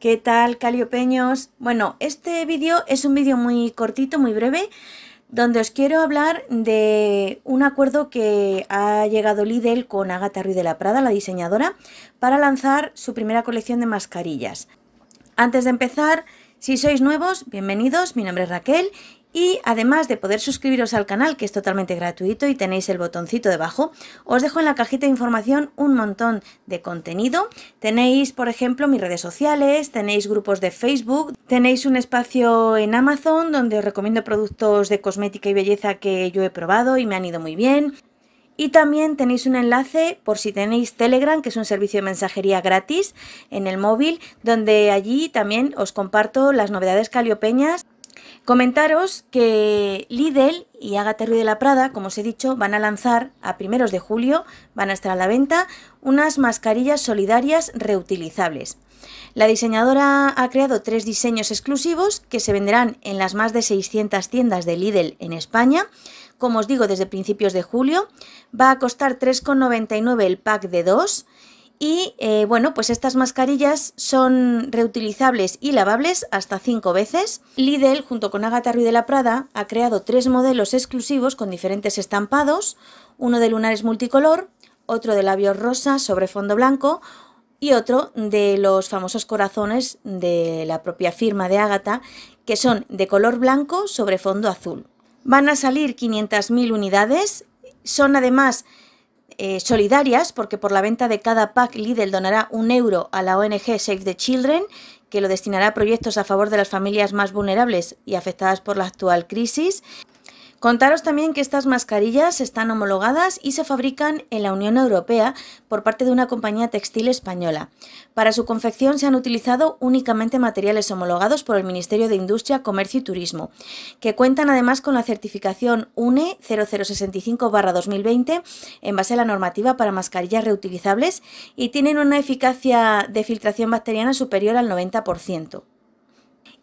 ¿Qué tal, caliopeños? Bueno, este vídeo es un vídeo muy cortito, muy breve, donde os quiero hablar de un acuerdo que ha llegado Lidl con Agatha Ruiz de la Prada, la diseñadora, para lanzar su primera colección de mascarillas. Antes de empezar, si sois nuevos, bienvenidos, mi nombre es Raquel y además de poder suscribiros al canal, que es totalmente gratuito y tenéis el botoncito debajo, os dejo en la cajita de información un montón de contenido. Tenéis, por ejemplo, mis redes sociales, tenéis grupos de Facebook, tenéis un espacio en Amazon donde os recomiendo productos de cosmética y belleza que yo he probado y me han ido muy bien. Y también tenéis un enlace por si tenéis Telegram, que es un servicio de mensajería gratis en el móvil, donde allí también os comparto las novedades caliopeñas Comentaros que Lidl y Agatha Ruiz de la Prada, como os he dicho, van a lanzar a primeros de julio, van a estar a la venta, unas mascarillas solidarias reutilizables. La diseñadora ha creado tres diseños exclusivos que se venderán en las más de 600 tiendas de Lidl en España. Como os digo, desde principios de julio va a costar 3,99 el pack de dos y eh, bueno, pues estas mascarillas son reutilizables y lavables hasta cinco veces. Lidl, junto con Agatha Ruiz de la Prada, ha creado tres modelos exclusivos con diferentes estampados, uno de lunares multicolor, otro de labios rosa sobre fondo blanco y otro de los famosos corazones de la propia firma de Agatha que son de color blanco sobre fondo azul. Van a salir 500.000 unidades, son además eh, solidarias, porque por la venta de cada pack Lidl donará un euro a la ONG Save the Children, que lo destinará a proyectos a favor de las familias más vulnerables y afectadas por la actual crisis. Contaros también que estas mascarillas están homologadas y se fabrican en la Unión Europea por parte de una compañía textil española. Para su confección se han utilizado únicamente materiales homologados por el Ministerio de Industria, Comercio y Turismo, que cuentan además con la certificación UNE 0065-2020 en base a la normativa para mascarillas reutilizables y tienen una eficacia de filtración bacteriana superior al 90%.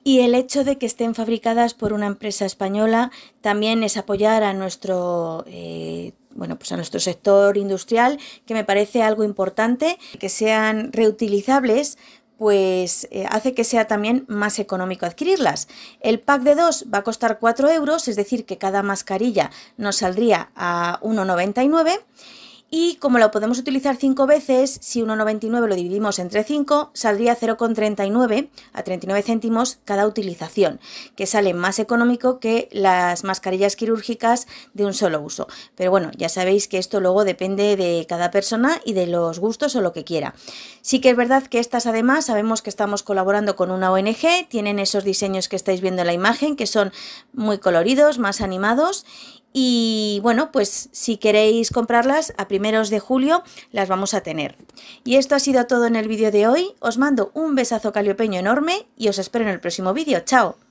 Y el hecho de que estén fabricadas por una empresa española también es apoyar a nuestro, eh, bueno, pues a nuestro sector industrial, que me parece algo importante, que sean reutilizables pues eh, hace que sea también más económico adquirirlas. El pack de dos va a costar 4 euros, es decir, que cada mascarilla nos saldría a 1,99 y como lo podemos utilizar 5 veces, si 1,99 lo dividimos entre 5, saldría 0,39 a 39 céntimos cada utilización, que sale más económico que las mascarillas quirúrgicas de un solo uso. Pero bueno, ya sabéis que esto luego depende de cada persona y de los gustos o lo que quiera. Sí que es verdad que estas además sabemos que estamos colaborando con una ONG, tienen esos diseños que estáis viendo en la imagen, que son muy coloridos, más animados y bueno, pues si queréis comprarlas a primeros de julio las vamos a tener. Y esto ha sido todo en el vídeo de hoy. Os mando un besazo caliopeño enorme y os espero en el próximo vídeo. ¡Chao!